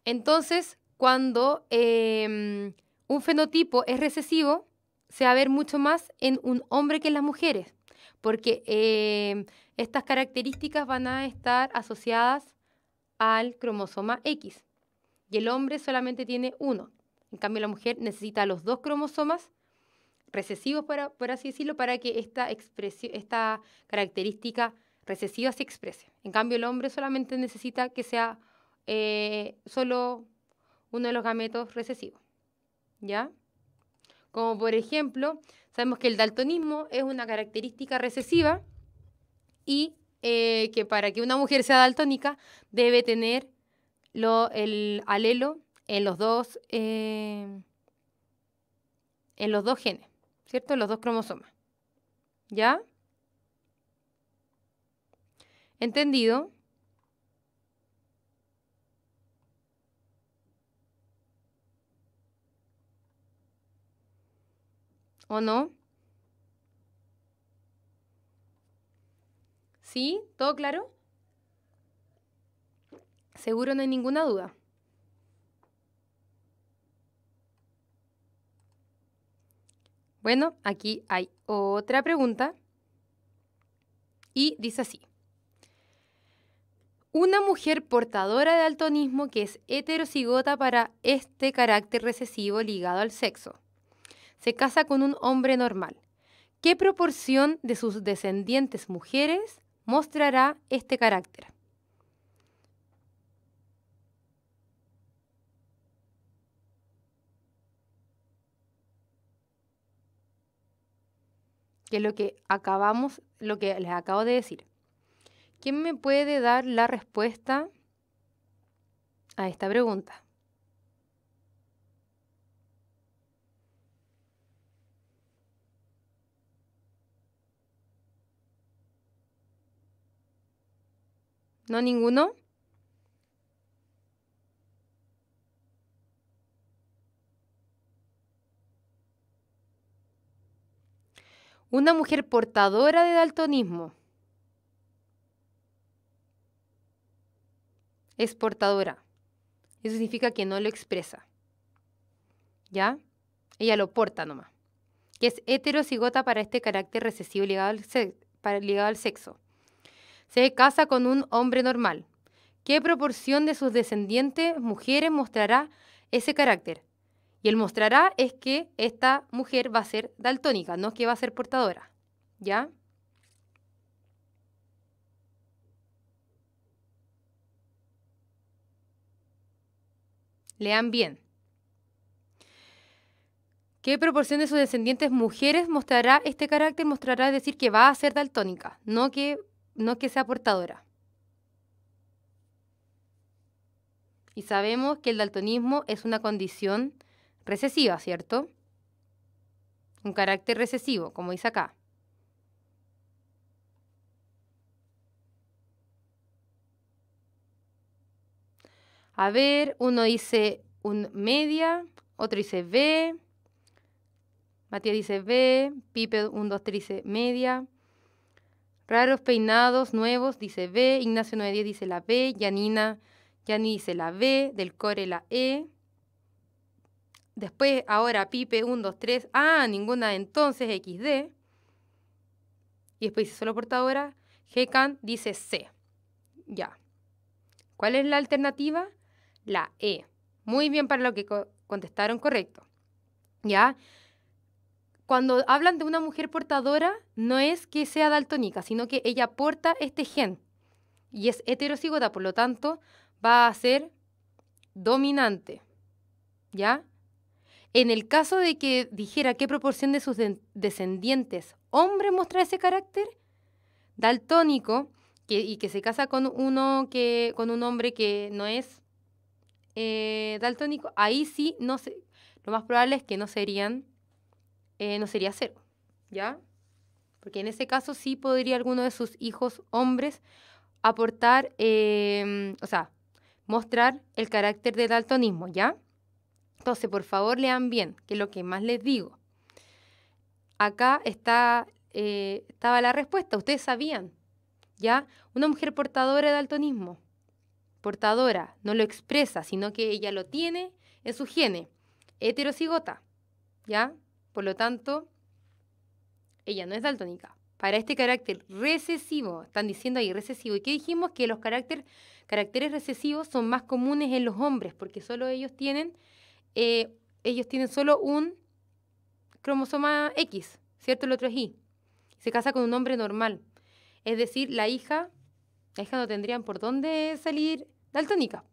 Entonces, cuando em, un fenotipo es recesivo, se va a ver mucho más en un hombre que en las mujeres, porque em, estas características van a estar asociadas al cromosoma X y el hombre solamente tiene uno. En cambio, la mujer necesita los dos cromosomas recesivos, para, por así decirlo, para que esta, característica recesiva se exprese. En cambio, el hombre solamente necesita que sea eh, solo uno de los gametos recesivos. ¿Ya? Como por ejemplo, sabemos que el daltonismo es una característica recesiva y eh, que para que una mujer sea daltónica debe tener el alelo en los dos eh, en los dos genes, ¿cierto? En los dos cromosomas. ¿Ya? ¿Entendido? ¿O no? ¿Sí? ¿Todo claro? Seguro no hay ninguna duda. Bueno, aquí hay otra pregunta y dice así. Una mujer portadora de altonismo que es heterocigota para este carácter recesivo ligado al sexo. Se casa con un hombre normal. ¿Qué proporción de sus descendientes mujeres mostrará este carácter. Que es lo que acabamos, lo que les acabo de decir. ¿Quién me puede dar la respuesta a esta pregunta? ¿No ninguno? Una mujer portadora de daltonismo. Es portadora. Eso significa que no lo expresa. ¿Ya? Ella lo porta nomás. Que es heterocigota para este carácter recesivo ligado al, ligado al sexo se casa con un hombre normal. ¿Qué proporción de sus descendientes, mujeres, mostrará ese carácter? Y él mostrará es que esta mujer va a ser daltónica, no que va a ser portadora. ¿Ya? Lean bien. ¿Qué proporción de sus descendientes mujeres mostrará este carácter? Mostrará decir que va a ser daltónica, no que no que sea portadora. Y sabemos que el daltonismo es una condición recesiva, ¿cierto? Un carácter recesivo, como dice acá. A ver, uno dice un media, otro dice B, Matías dice B, Pipe un 2, 3 dice media, Raros peinados nuevos, dice B. Ignacio 910 dice la B. Yanina, Yani dice la B. Del Core la E. Después, ahora Pipe 1, 2, 3. Ah, ninguna entonces XD. Y después dice solo portadora. Gekan dice C. Ya. ¿Cuál es la alternativa? La E. Muy bien para lo que contestaron correcto. ¿Ya? cuando hablan de una mujer portadora, no es que sea daltónica, sino que ella porta este gen y es heterocigota, por lo tanto, va a ser dominante. ¿Ya? En el caso de que dijera qué proporción de sus descendientes hombre muestra ese carácter, daltónico, y que se casa con uno que, con un hombre que no es eh, daltónico, ahí sí no sé, lo más probable es que no serían eh, no sería cero, ¿ya? Porque en ese caso sí podría alguno de sus hijos hombres aportar, em, o sea, mostrar el carácter del daltonismo, ¿ya? Entonces, por favor, lean bien, que lo que más les digo. Acá está, eh, estaba la respuesta, ustedes sabían, ¿ya? Una mujer portadora de daltonismo, portadora, no lo expresa, sino que ella lo tiene en su gene, heterocigota, ¿ya? Por lo tanto, ella no es daltónica. Para este carácter recesivo, están diciendo ahí recesivo. ¿Y qué dijimos? Que los caracteres recesivos son más comunes en los hombres, porque solo ellos tienen, eh, ellos tienen solo un cromosoma X, ¿cierto? El otro es Y. Se casa con un hombre normal. Es decir, la hija, la hija no tendrían por dónde salir daltónica.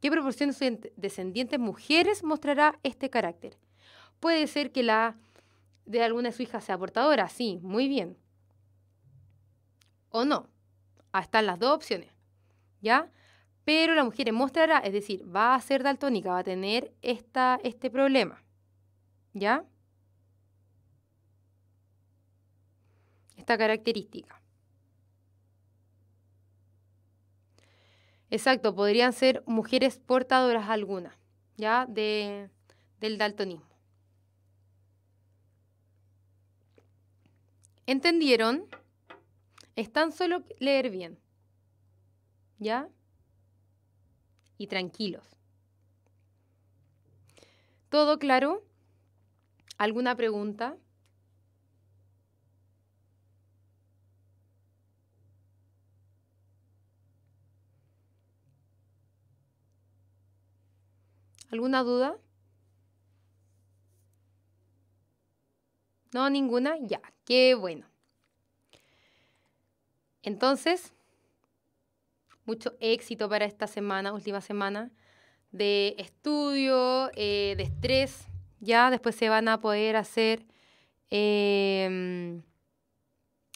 ¿Qué proporción de sus descendientes mujeres mostrará este carácter? Puede ser que la de alguna de sus hijas sea portadora, sí, muy bien. O no. hasta están las dos opciones. ¿Ya? Pero la mujer mostrará, es decir, va a ser daltónica, va a tener esta, este problema. ¿Ya? Esta característica. Exacto, podrían ser mujeres portadoras algunas, ¿ya? De, del daltonismo. ¿Entendieron? Es tan solo leer bien. ¿Ya? Y tranquilos. ¿Todo claro? ¿Alguna pregunta? ¿Alguna duda? No, ninguna. Ya, Qué bueno. Entonces, mucho éxito para esta semana, última semana de estudio, eh, de estrés. Ya después se van a poder hacer, em,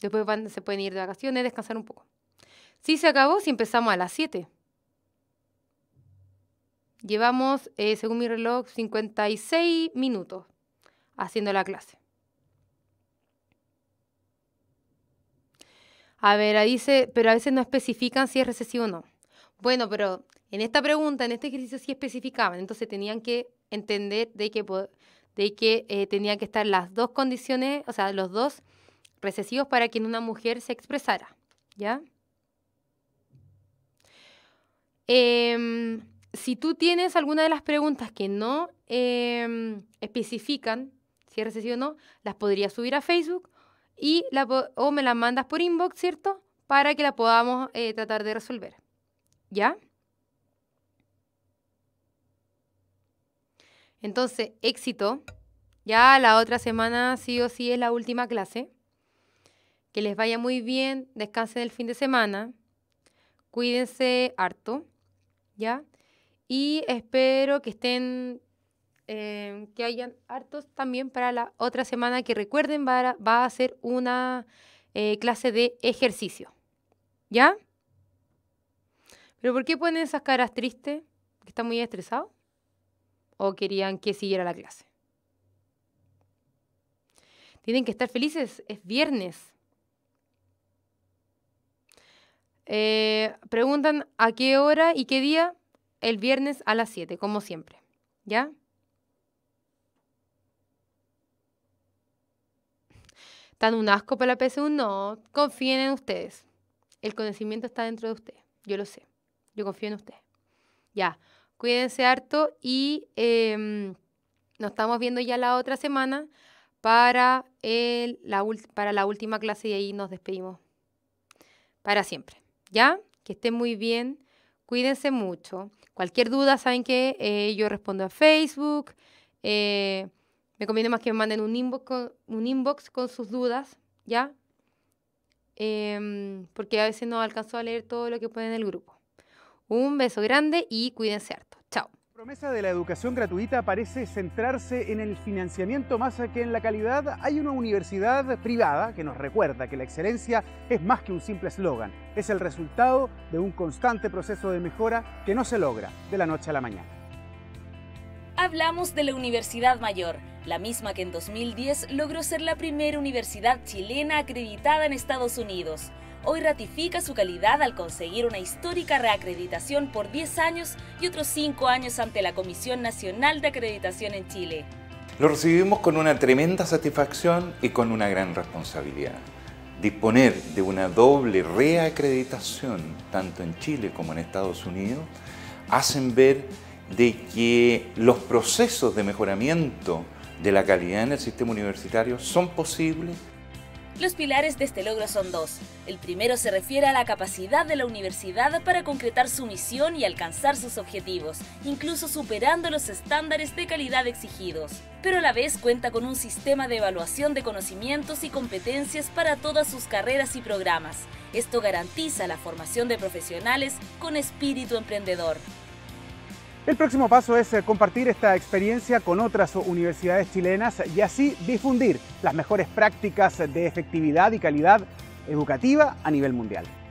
después se pueden ir de vacaciones, descansar un poco. Si se acabó, si empezamos a las 7. Llevamos, eh, según mi reloj, 56 minutos haciendo la clase. A ver, ahí dice, pero a veces no especifican si es recesivo o no. Bueno, pero en esta pregunta, en este ejercicio sí especificaban, entonces tenían que entender de que, de que eh, tenían que estar las dos condiciones, o sea, los dos recesivos para que en una mujer se expresara, ¿ya? Em, si tú tienes alguna de las preguntas que no em, especifican si es recesivo o no, las podrías subir a Facebook y la, o me la mandas por inbox, ¿cierto? Para que la podamos eh, tratar de resolver. ¿Ya? Entonces, éxito. Ya la otra semana sí o sí es la última clase. Que les vaya muy bien, descansen el fin de semana, cuídense harto, ¿ya? Y espero que estén Em, que hayan hartos también para la otra semana que recuerden va a, va a ser una eh, clase de ejercicio. ¿Ya? ¿Pero por qué ponen esas caras tristes? ¿Que están muy estresados? ¿O querían que siguiera la clase? Tienen que estar felices, es viernes. Eh, preguntan a qué hora y qué día. El viernes a las 7, como siempre. ¿Ya? tan un asco para la PSU, no, confíen en ustedes. El conocimiento está dentro de ustedes, yo lo sé, yo confío en ustedes. Ya, cuídense harto y em, nos estamos viendo ya la otra semana para, la, para la última clase y ahí nos despedimos para siempre. ¿Ya? Que estén muy bien, cuídense mucho. Cualquier duda, saben que eh, yo respondo a Facebook. Eh, me conviene más que me manden un inbox con, un con sus dudas, ¿ya? Em, porque a veces no alcanzo a leer todo lo que pone en el grupo. Un beso grande y cuídense harto. Chao. La promesa de la educación gratuita parece centrarse en el financiamiento más que en la calidad. Hay una universidad privada que nos recuerda que la excelencia es más que un simple eslogan, es el resultado de un constante proceso de mejora que no se logra de la noche a la mañana. Hablamos de la Universidad Mayor, la misma que en 2010 logró ser la primera universidad chilena acreditada en Estados Unidos. Hoy ratifica su calidad al conseguir una histórica reacreditación por 10 años y otros 5 años ante la Comisión Nacional de Acreditación en Chile. Lo recibimos con una tremenda satisfacción y con una gran responsabilidad. Disponer de una doble reacreditación, tanto en Chile como en Estados Unidos, hacen ver de que los procesos de mejoramiento de la calidad en el sistema universitario son posibles. Los pilares de este logro son dos. El primero se refiere a la capacidad de la universidad para concretar su misión y alcanzar sus objetivos, incluso superando los estándares de calidad exigidos. Pero a la vez cuenta con un sistema de evaluación de conocimientos y competencias para todas sus carreras y programas. Esto garantiza la formación de profesionales con espíritu emprendedor. El próximo paso es eh, compartir esta experiencia con otras universidades chilenas y así difundir las mejores prácticas de efectividad y calidad educativa a nivel mundial.